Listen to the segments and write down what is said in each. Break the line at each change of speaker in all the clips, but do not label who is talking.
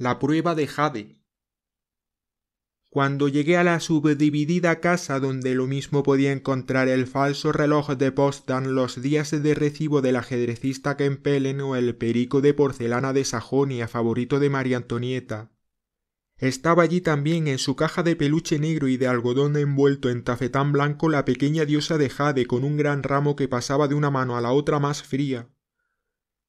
La prueba de Jade. Cuando llegué a la subdividida casa donde lo mismo podía encontrar el falso reloj de Postan, los días de recibo del ajedrecista Kempelen o el perico de porcelana de Sajonia favorito de María Antonieta. Estaba allí también en su caja de peluche negro y de algodón envuelto en tafetán blanco la pequeña diosa de Jade con un gran ramo que pasaba de una mano a la otra más fría.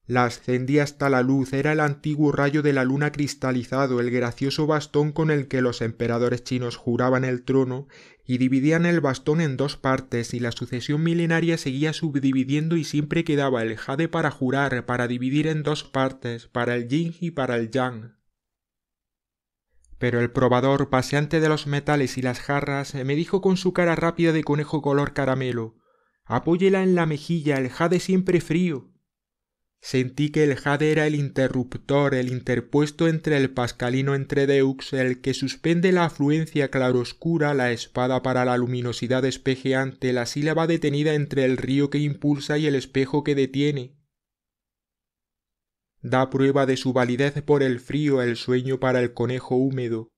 La ascendía hasta la luz, era el antiguo rayo de la luna cristalizado, el gracioso bastón con el que los emperadores chinos juraban el trono, y dividían el bastón en dos partes, y la sucesión milenaria seguía subdividiendo y siempre quedaba el jade para jurar, para dividir en dos partes, para el yin y para el yang, pero el probador, paseante de los metales y las jarras, me dijo con su cara rápida de conejo color caramelo Apóyela en la mejilla, el jade siempre frío. Sentí que el jade era el interruptor, el interpuesto entre el pascalino entre deux, el que suspende la afluencia claroscura, la espada para la luminosidad espejeante, la sílaba detenida entre el río que impulsa y el espejo que detiene. Da prueba de su validez por el frío, el sueño para el conejo húmedo.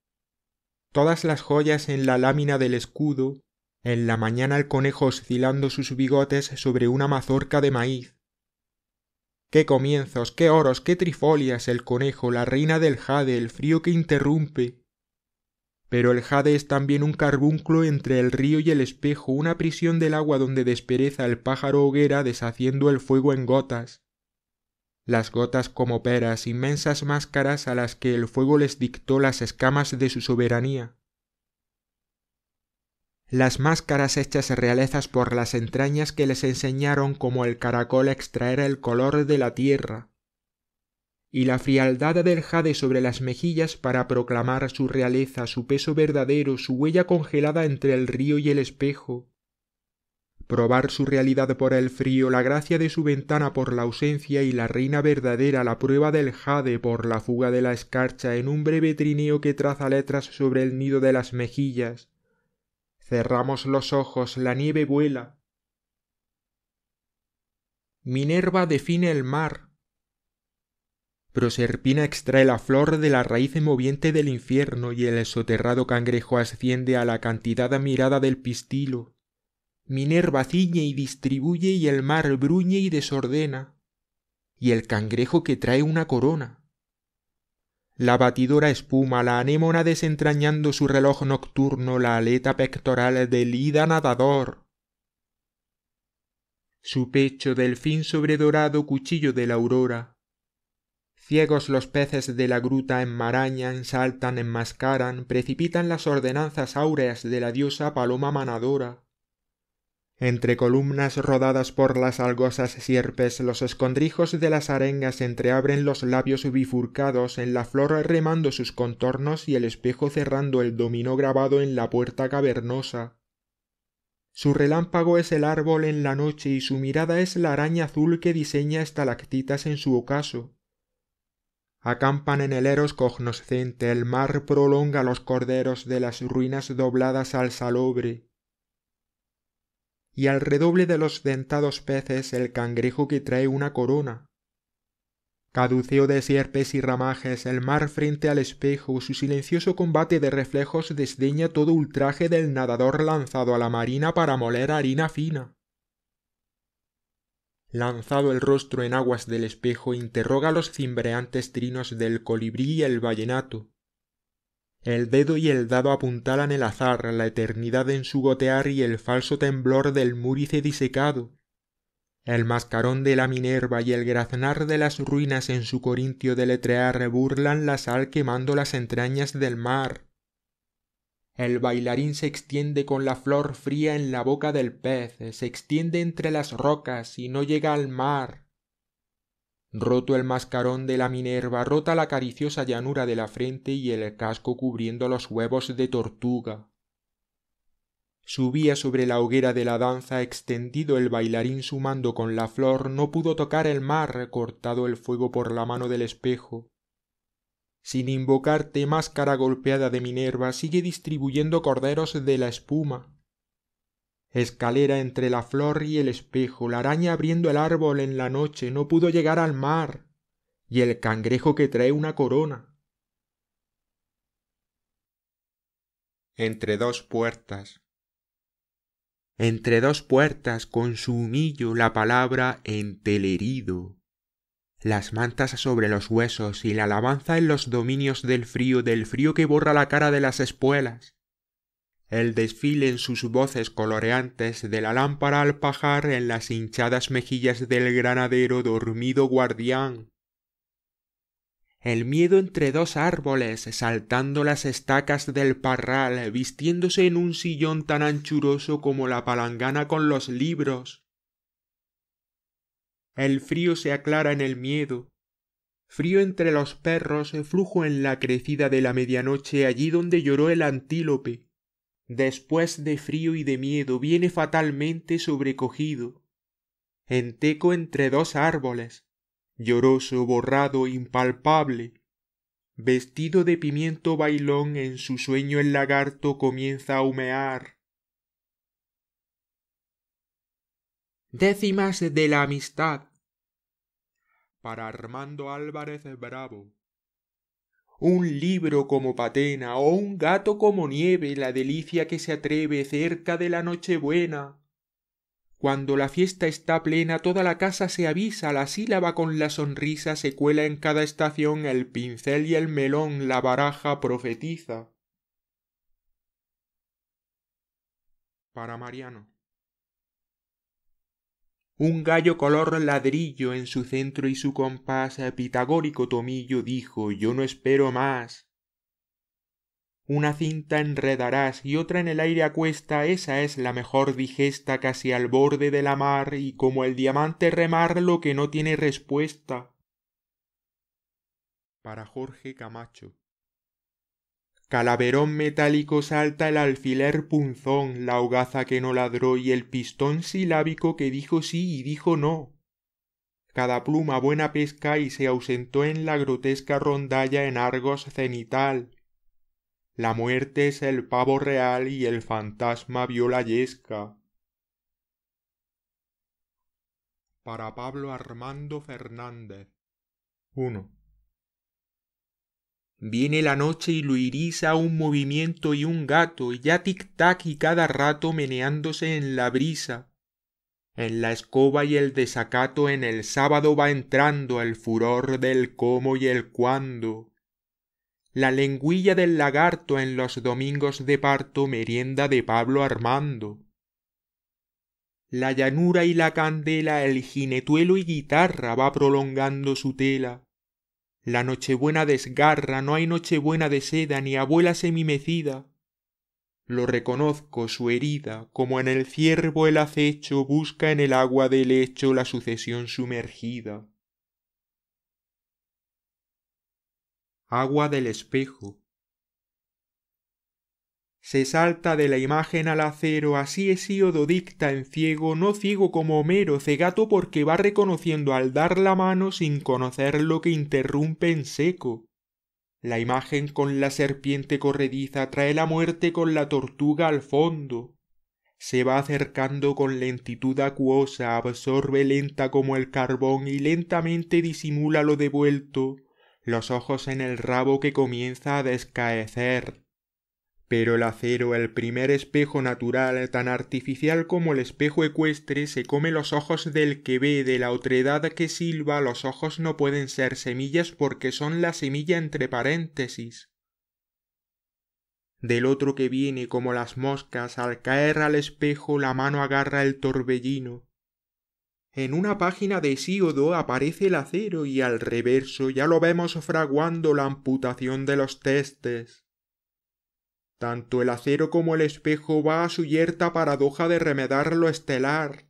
Todas las joyas en la lámina del escudo, en la mañana el conejo oscilando sus bigotes sobre una mazorca de maíz qué comienzos, qué oros, qué trifolias, el conejo, la reina del jade, el frío que interrumpe. Pero el jade es también un carbunclo entre el río y el espejo, una prisión del agua donde despereza el pájaro hoguera deshaciendo el fuego en gotas. Las gotas como peras, inmensas máscaras a las que el fuego les dictó las escamas de su soberanía las máscaras hechas realezas por las entrañas que les enseñaron como el caracol a el color de la tierra, y la frialdad del jade sobre las mejillas para proclamar su realeza, su peso verdadero, su huella congelada entre el río y el espejo, probar su realidad por el frío, la gracia de su ventana por la ausencia y la reina verdadera, la prueba del jade por la fuga de la escarcha en un breve trineo que traza letras sobre el nido de las mejillas, cerramos los ojos, la nieve vuela. Minerva define el mar. Proserpina extrae la flor de la raíz moviente del infierno y el soterrado cangrejo asciende a la cantidad mirada del pistilo. Minerva ciñe y distribuye y el mar bruñe y desordena. Y el cangrejo que trae una corona la batidora espuma, la anémona desentrañando su reloj nocturno, la aleta pectoral del ida nadador. Su pecho, delfín sobre dorado cuchillo de la aurora. Ciegos los peces de la gruta enmarañan, saltan, enmascaran, precipitan las ordenanzas áureas de la diosa paloma manadora. Entre columnas rodadas por las algosas sierpes, los escondrijos de las arengas entreabren los labios bifurcados, en la flor remando sus contornos y el espejo cerrando el dominó grabado en la puerta cavernosa. Su relámpago es el árbol en la noche y su mirada es la araña azul que diseña estalactitas en su ocaso. Acampan en el eros cognoscente, el mar prolonga los corderos de las ruinas dobladas al salobre y al redoble de los dentados peces el cangrejo que trae una corona. Caduceo de sierpes y ramajes, el mar frente al espejo, su silencioso combate de reflejos desdeña todo ultraje del nadador lanzado a la marina para moler harina fina. Lanzado el rostro en aguas del espejo, interroga los cimbreantes trinos del colibrí y el vallenato, el dedo y el dado apuntalan el azar, la eternidad en su gotear y el falso temblor del múrice disecado. El mascarón de la Minerva y el graznar de las ruinas en su corintio deletrear burlan la sal quemando las entrañas del mar. El bailarín se extiende con la flor fría en la boca del pez, se extiende entre las rocas y no llega al mar roto el mascarón de la minerva rota la cariciosa llanura de la frente y el casco cubriendo los huevos de tortuga subía sobre la hoguera de la danza extendido el bailarín sumando con la flor no pudo tocar el mar cortado el fuego por la mano del espejo sin invocarte máscara golpeada de minerva sigue distribuyendo corderos de la espuma escalera entre la flor y el espejo la araña abriendo el árbol en la noche no pudo llegar al mar y el cangrejo que trae una corona entre dos puertas entre dos puertas con su humillo la palabra entelerido, las mantas sobre los huesos y la alabanza en los dominios del frío del frío que borra la cara de las espuelas el desfile en sus voces coloreantes de la lámpara al pajar en las hinchadas mejillas del granadero dormido guardián. El miedo entre dos árboles, saltando las estacas del parral, vistiéndose en un sillón tan anchuroso como la palangana con los libros. El frío se aclara en el miedo, frío entre los perros, flujo en la crecida de la medianoche allí donde lloró el antílope después de frío y de miedo, viene fatalmente sobrecogido. Enteco entre dos árboles, lloroso, borrado, impalpable. Vestido de pimiento bailón, en su sueño el lagarto comienza a humear. Décimas de la amistad. Para Armando Álvarez Bravo un libro como patena o un gato como nieve la delicia que se atreve cerca de la noche buena. cuando la fiesta está plena toda la casa se avisa la sílaba con la sonrisa se cuela en cada estación el pincel y el melón la baraja profetiza para Mariano un gallo color ladrillo en su centro y su compás pitagórico tomillo dijo Yo no espero más. Una cinta enredarás y otra en el aire acuesta, esa es la mejor digesta casi al borde de la mar y como el diamante remar lo que no tiene respuesta. Para Jorge Camacho Calaverón metálico salta el alfiler punzón, la hogaza que no ladró y el pistón silábico que dijo sí y dijo no. Cada pluma buena pesca y se ausentó en la grotesca rondalla en Argos cenital. La muerte es el pavo real y el fantasma vio la yesca. Para Pablo Armando Fernández 1. Viene la noche y lo iriza un movimiento y un gato, ya tic-tac y cada rato meneándose en la brisa. En la escoba y el desacato en el sábado va entrando el furor del cómo y el cuándo. La lengüilla del lagarto en los domingos de parto merienda de Pablo Armando. La llanura y la candela, el jinetuelo y guitarra va prolongando su tela la nochebuena desgarra, no hay nochebuena de seda, ni abuela semimecida. Lo reconozco su herida, como en el ciervo el acecho busca en el agua del lecho la sucesión sumergida. Agua del espejo, se salta de la imagen al acero, así es dicta en ciego, no ciego como Homero, cegato porque va reconociendo al dar la mano sin conocer lo que interrumpe en seco. La imagen con la serpiente corrediza trae la muerte con la tortuga al fondo. Se va acercando con lentitud acuosa, absorbe lenta como el carbón y lentamente disimula lo devuelto, los ojos en el rabo que comienza a descaecer pero el acero, el primer espejo natural, tan artificial como el espejo ecuestre, se come los ojos del que ve, de la otredad que silba, los ojos no pueden ser semillas porque son la semilla entre paréntesis. Del otro que viene como las moscas, al caer al espejo la mano agarra el torbellino. En una página de Siodo aparece el acero y al reverso ya lo vemos fraguando la amputación de los testes. Tanto el acero como el espejo va a su yerta paradoja de remedar lo estelar.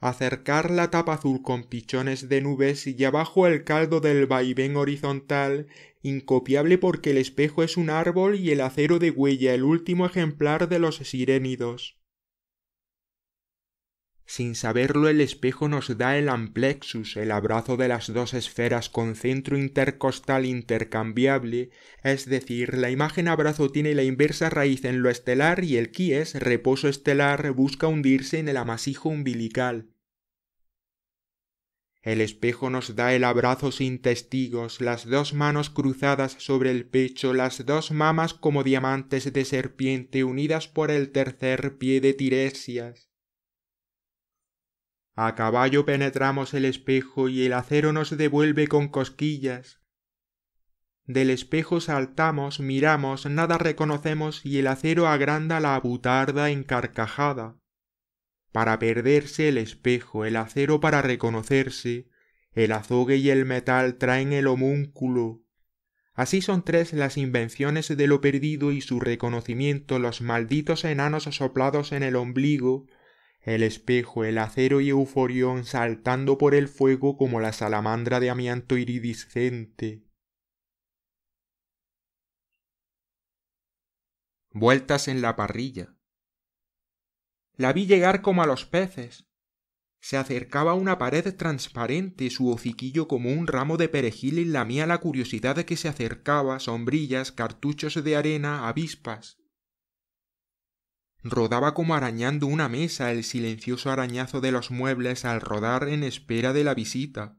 Acercar la tapa azul con pichones de nubes y abajo el caldo del vaivén horizontal, incopiable porque el espejo es un árbol y el acero de huella el último ejemplar de los sirénidos sin saberlo el espejo nos da el amplexus, el abrazo de las dos esferas con centro intercostal intercambiable, es decir, la imagen abrazo tiene la inversa raíz en lo estelar y el quies, reposo estelar, busca hundirse en el amasijo umbilical. El espejo nos da el abrazo sin testigos, las dos manos cruzadas sobre el pecho, las dos mamas como diamantes de serpiente unidas por el tercer pie de tiresias. A caballo penetramos el espejo y el acero nos devuelve con cosquillas. Del espejo saltamos, miramos, nada reconocemos y el acero agranda la butarda encarcajada. Para perderse el espejo, el acero para reconocerse, el azogue y el metal traen el homúnculo. Así son tres las invenciones de lo perdido y su reconocimiento los malditos enanos soplados en el ombligo el espejo, el acero y euforión saltando por el fuego como la salamandra de amianto iridiscente. Vueltas en la parrilla. La vi llegar como a los peces. Se acercaba una pared transparente, su hociquillo como un ramo de perejil y lamía la curiosidad de que se acercaba, sombrillas, cartuchos de arena, avispas. Rodaba como arañando una mesa el silencioso arañazo de los muebles al rodar en espera de la visita.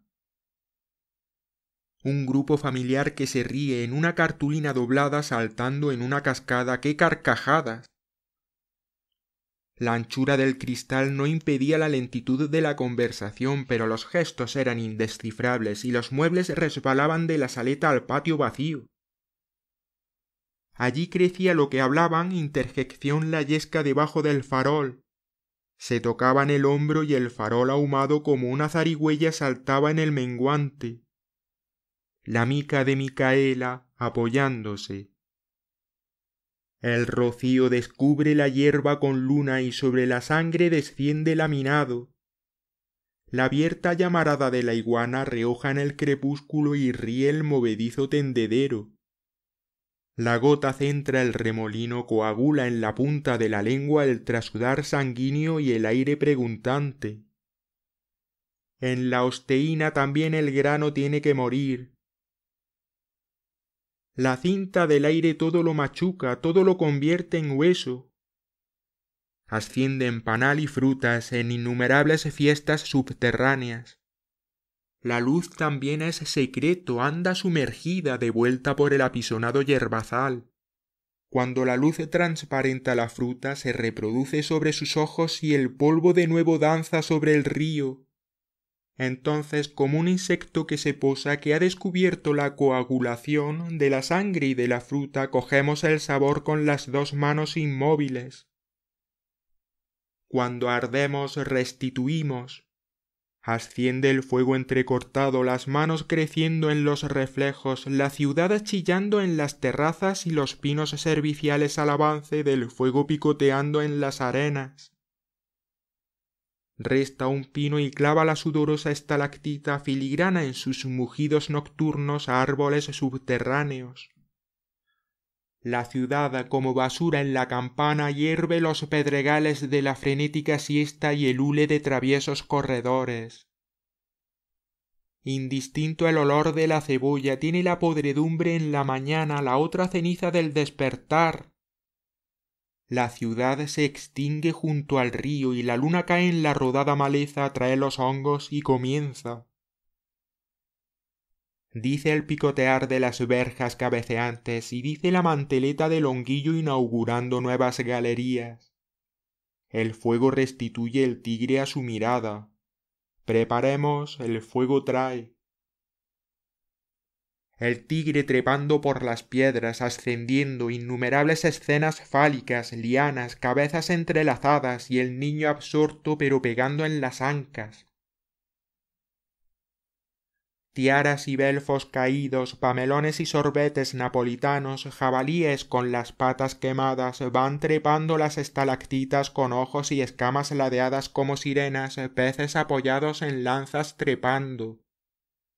Un grupo familiar que se ríe en una cartulina doblada saltando en una cascada. ¡Qué carcajadas! La anchura del cristal no impedía la lentitud de la conversación, pero los gestos eran indescifrables y los muebles resbalaban de la saleta al patio vacío. Allí crecía lo que hablaban interjección layesca debajo del farol. Se tocaban el hombro y el farol ahumado como una zarigüeya saltaba en el menguante. La mica de Micaela apoyándose. El rocío descubre la hierba con luna y sobre la sangre desciende laminado. La abierta llamarada de la iguana reoja en el crepúsculo y ríe el movedizo tendedero. La gota centra el remolino, coagula en la punta de la lengua el trasudar sanguíneo y el aire preguntante. En la osteína también el grano tiene que morir. La cinta del aire todo lo machuca, todo lo convierte en hueso. Ascienden panal y frutas en innumerables fiestas subterráneas. La luz también es secreto, anda sumergida de vuelta por el apisonado yerbazal. Cuando la luz transparenta la fruta se reproduce sobre sus ojos y el polvo de nuevo danza sobre el río. Entonces, como un insecto que se posa que ha descubierto la coagulación de la sangre y de la fruta, cogemos el sabor con las dos manos inmóviles. Cuando ardemos restituimos, Asciende el fuego entrecortado, las manos creciendo en los reflejos, la ciudad chillando en las terrazas y los pinos serviciales al avance del fuego picoteando en las arenas. Resta un pino y clava la sudorosa estalactita filigrana en sus mugidos nocturnos a árboles subterráneos. La ciudad como basura en la campana hierve los pedregales de la frenética siesta y el hule de traviesos corredores. Indistinto el olor de la cebolla tiene la podredumbre en la mañana, la otra ceniza del despertar. La ciudad se extingue junto al río y la luna cae en la rodada maleza, trae los hongos y comienza dice el picotear de las verjas cabeceantes y dice la manteleta del longuillo inaugurando nuevas galerías. El fuego restituye el tigre a su mirada. Preparemos, el fuego trae. El tigre trepando por las piedras, ascendiendo innumerables escenas fálicas, lianas, cabezas entrelazadas y el niño absorto pero pegando en las ancas, tiaras y belfos caídos, pamelones y sorbetes napolitanos, jabalíes con las patas quemadas, van trepando las estalactitas con ojos y escamas ladeadas como sirenas, peces apoyados en lanzas trepando.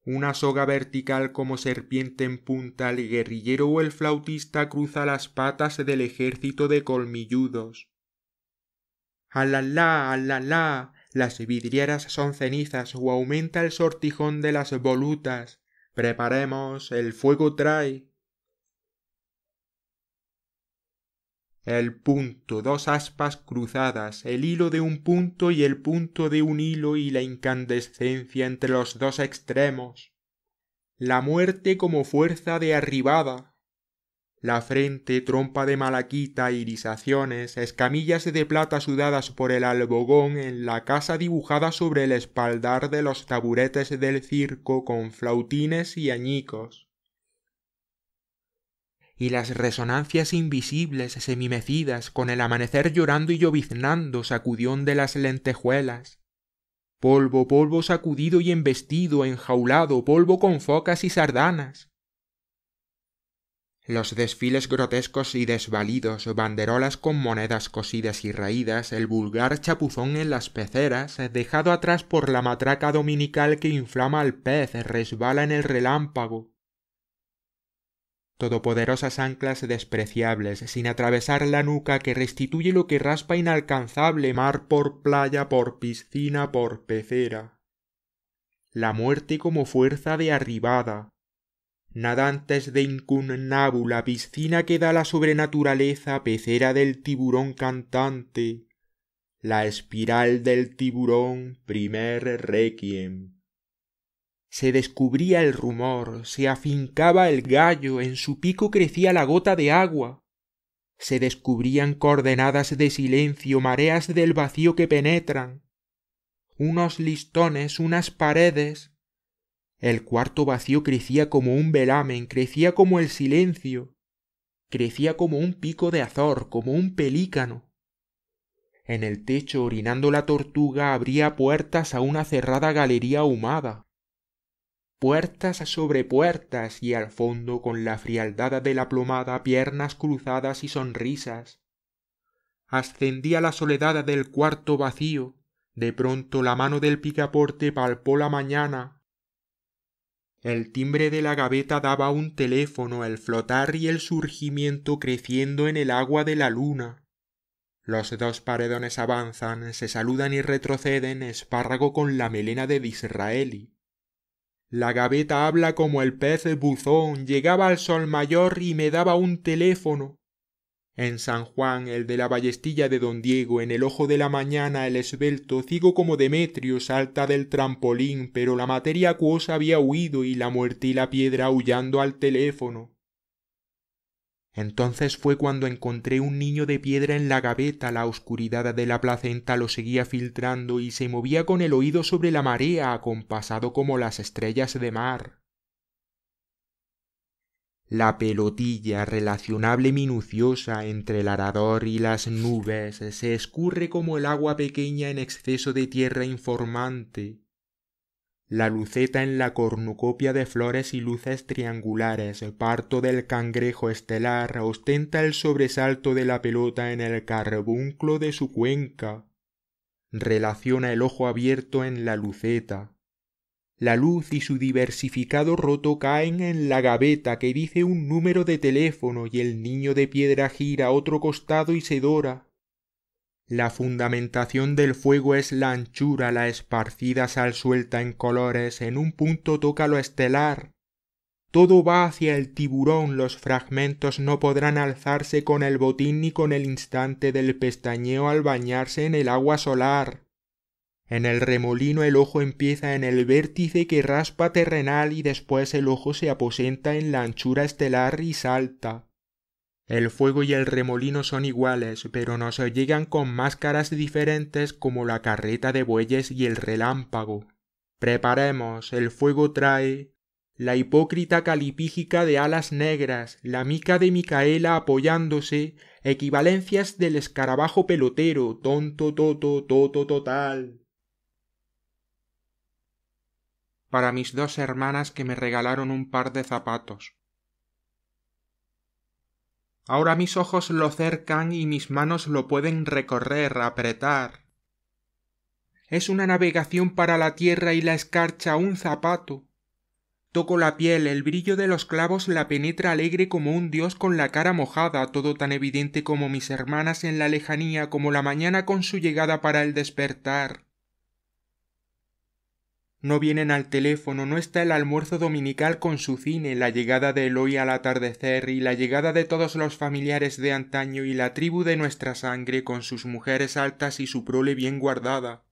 Una soga vertical como serpiente en punta, el guerrillero o el flautista cruza las patas del ejército de colmilludos. ¡Alalá! ¡Alalá! las vidrieras son cenizas o aumenta el sortijón de las volutas. Preparemos, el fuego trae. El punto, dos aspas cruzadas, el hilo de un punto y el punto de un hilo y la incandescencia entre los dos extremos. La muerte como fuerza de arribada, la frente, trompa de malaquita, irisaciones, escamillas de plata sudadas por el albogón en la casa dibujada sobre el espaldar de los taburetes del circo con flautines y añicos. Y las resonancias invisibles semimecidas con el amanecer llorando y lloviznando sacudión de las lentejuelas, polvo, polvo sacudido y embestido, enjaulado, polvo con focas y sardanas, los desfiles grotescos y desvalidos, banderolas con monedas cosidas y raídas, el vulgar chapuzón en las peceras, dejado atrás por la matraca dominical que inflama al pez, resbala en el relámpago. Todopoderosas anclas despreciables, sin atravesar la nuca que restituye lo que raspa inalcanzable mar por playa, por piscina, por pecera. La muerte como fuerza de arribada, nadantes de incunnábula piscina que da la sobrenaturaleza pecera del tiburón cantante, la espiral del tiburón primer requiem. Se descubría el rumor, se afincaba el gallo, en su pico crecía la gota de agua. Se descubrían coordenadas de silencio, mareas del vacío que penetran. Unos listones, unas paredes, el cuarto vacío crecía como un velamen, crecía como el silencio, crecía como un pico de azor, como un pelícano. En el techo, orinando la tortuga, abría puertas a una cerrada galería ahumada. Puertas sobre puertas y al fondo, con la frialdad de la plomada, piernas cruzadas y sonrisas. Ascendía la soledad del cuarto vacío. De pronto la mano del picaporte palpó la mañana, el timbre de la gaveta daba un teléfono, el flotar y el surgimiento creciendo en el agua de la luna. Los dos paredones avanzan, se saludan y retroceden, espárrago con la melena de Disraeli. La gaveta habla como el pez buzón, llegaba al sol mayor y me daba un teléfono. En San Juan, el de la ballestilla de don Diego, en el ojo de la mañana, el esbelto, ciego como Demetrio, salta del trampolín, pero la materia acuosa había huido y la muerte y la piedra aullando al teléfono. Entonces fue cuando encontré un niño de piedra en la gaveta, la oscuridad de la placenta lo seguía filtrando y se movía con el oído sobre la marea, acompasado como las estrellas de mar. La pelotilla relacionable minuciosa entre el arador y las nubes se escurre como el agua pequeña en exceso de tierra informante. La luceta en la cornucopia de flores y luces triangulares, parto del cangrejo estelar, ostenta el sobresalto de la pelota en el carbunclo de su cuenca. Relaciona el ojo abierto en la luceta, la luz y su diversificado roto caen en la gaveta que dice un número de teléfono y el niño de piedra gira a otro costado y se dora. La fundamentación del fuego es la anchura, la esparcida sal suelta en colores, en un punto toca lo estelar. Todo va hacia el tiburón, los fragmentos no podrán alzarse con el botín ni con el instante del pestañeo al bañarse en el agua solar. En el remolino el ojo empieza en el vértice que raspa terrenal y después el ojo se aposenta en la anchura estelar y salta. El fuego y el remolino son iguales, pero nos llegan con máscaras diferentes como la carreta de bueyes y el relámpago. Preparemos, el fuego trae la hipócrita calipígica de alas negras, la mica de Micaela apoyándose, equivalencias del escarabajo pelotero, tonto toto toto total para mis dos hermanas que me regalaron un par de zapatos. Ahora mis ojos lo cercan y mis manos lo pueden recorrer, apretar. Es una navegación para la tierra y la escarcha un zapato. Toco la piel, el brillo de los clavos la penetra alegre como un dios con la cara mojada, todo tan evidente como mis hermanas en la lejanía, como la mañana con su llegada para el despertar. No vienen al teléfono, no está el almuerzo dominical con su cine, la llegada de Eloy al atardecer y la llegada de todos los familiares de antaño y la tribu de nuestra sangre con sus mujeres altas y su prole bien guardada.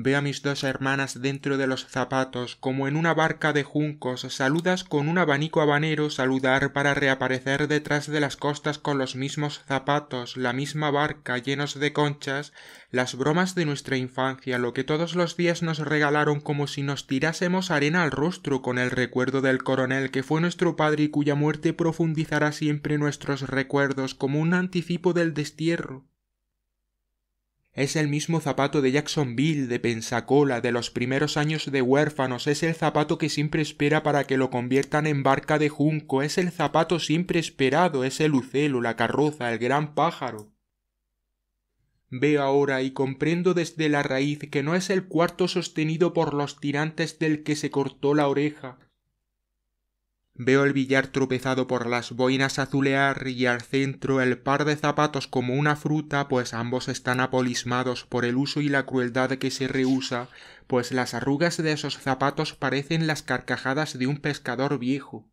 Ve a mis dos hermanas dentro de los zapatos, como en una barca de juncos, saludas con un abanico habanero, saludar para reaparecer detrás de las costas con los mismos zapatos, la misma barca, llenos de conchas, las bromas de nuestra infancia, lo que todos los días nos regalaron como si nos tirásemos arena al rostro con el recuerdo del coronel que fue nuestro padre y cuya muerte profundizará siempre nuestros recuerdos como un anticipo del destierro. Es el mismo zapato de Jacksonville, de Pensacola, de los primeros años de huérfanos, es el zapato que siempre espera para que lo conviertan en barca de junco, es el zapato siempre esperado, es el lucelo, la carroza, el gran pájaro. Veo ahora y comprendo desde la raíz que no es el cuarto sostenido por los tirantes del que se cortó la oreja, Veo el billar tropezado por las boinas azulear y al centro el par de zapatos como una fruta, pues ambos están apolismados por el uso y la crueldad que se rehúsa, pues las arrugas de esos zapatos parecen las carcajadas de un pescador viejo.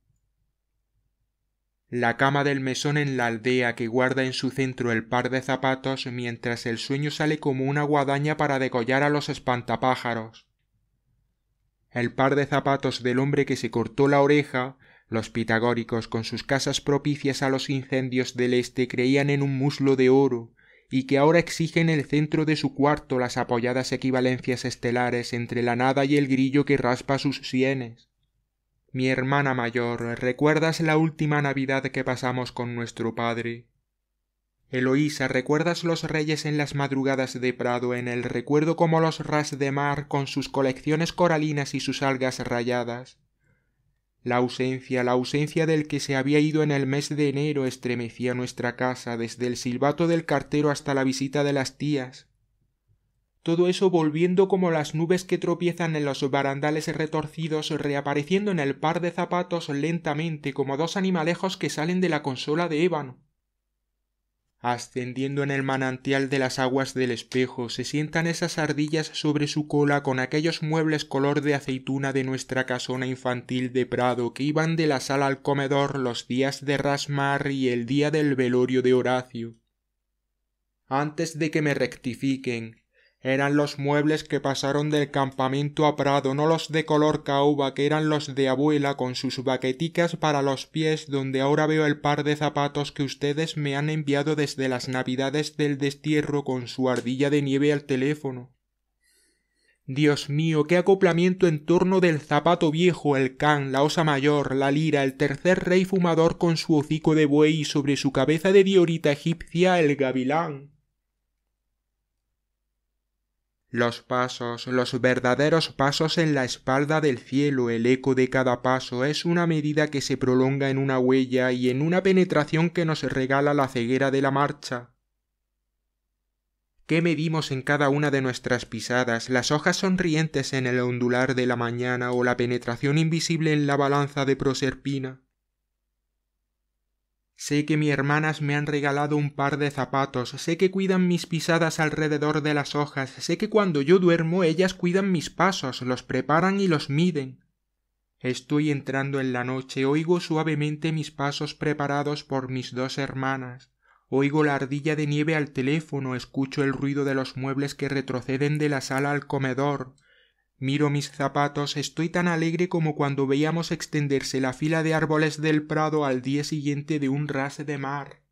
La cama del mesón en la aldea que guarda en su centro el par de zapatos mientras el sueño sale como una guadaña para decollar a los espantapájaros. El par de zapatos del hombre que se cortó la oreja los pitagóricos, con sus casas propicias a los incendios del este, creían en un muslo de oro, y que ahora exigen en el centro de su cuarto las apoyadas equivalencias estelares entre la nada y el grillo que raspa sus sienes. Mi hermana mayor, ¿recuerdas la última Navidad que pasamos con nuestro padre? Eloísa, ¿recuerdas los reyes en las madrugadas de Prado, en el recuerdo como los ras de mar con sus colecciones coralinas y sus algas rayadas? La ausencia, la ausencia del que se había ido en el mes de enero estremecía nuestra casa desde el silbato del cartero hasta la visita de las tías. Todo eso volviendo como las nubes que tropiezan en los barandales retorcidos, reapareciendo en el par de zapatos lentamente como dos animalejos que salen de la consola de ébano. Ascendiendo en el manantial de las aguas del espejo, se sientan esas ardillas sobre su cola con aquellos muebles color de aceituna de nuestra casona infantil de Prado que iban de la sala al comedor los días de Rasmar y el día del velorio de Horacio. Antes de que me rectifiquen, eran los muebles que pasaron del campamento a Prado, no los de color caoba que eran los de abuela con sus baqueticas para los pies donde ahora veo el par de zapatos que ustedes me han enviado desde las navidades del destierro con su ardilla de nieve al teléfono. Dios mío, qué acoplamiento en torno del zapato viejo, el can, la osa mayor, la lira, el tercer rey fumador con su hocico de buey y sobre su cabeza de diorita egipcia el gavilán. Los pasos, los verdaderos pasos en la espalda del cielo, el eco de cada paso es una medida que se prolonga en una huella y en una penetración que nos regala la ceguera de la marcha. ¿Qué medimos en cada una de nuestras pisadas, las hojas sonrientes en el ondular de la mañana o la penetración invisible en la balanza de Proserpina? Sé que mis hermanas me han regalado un par de zapatos, sé que cuidan mis pisadas alrededor de las hojas, sé que cuando yo duermo ellas cuidan mis pasos, los preparan y los miden. Estoy entrando en la noche, oigo suavemente mis pasos preparados por mis dos hermanas. Oigo la ardilla de nieve al teléfono, escucho el ruido de los muebles que retroceden de la sala al comedor, Miro mis zapatos, estoy tan alegre como cuando veíamos extenderse la fila de árboles del prado al día siguiente de un ras de mar.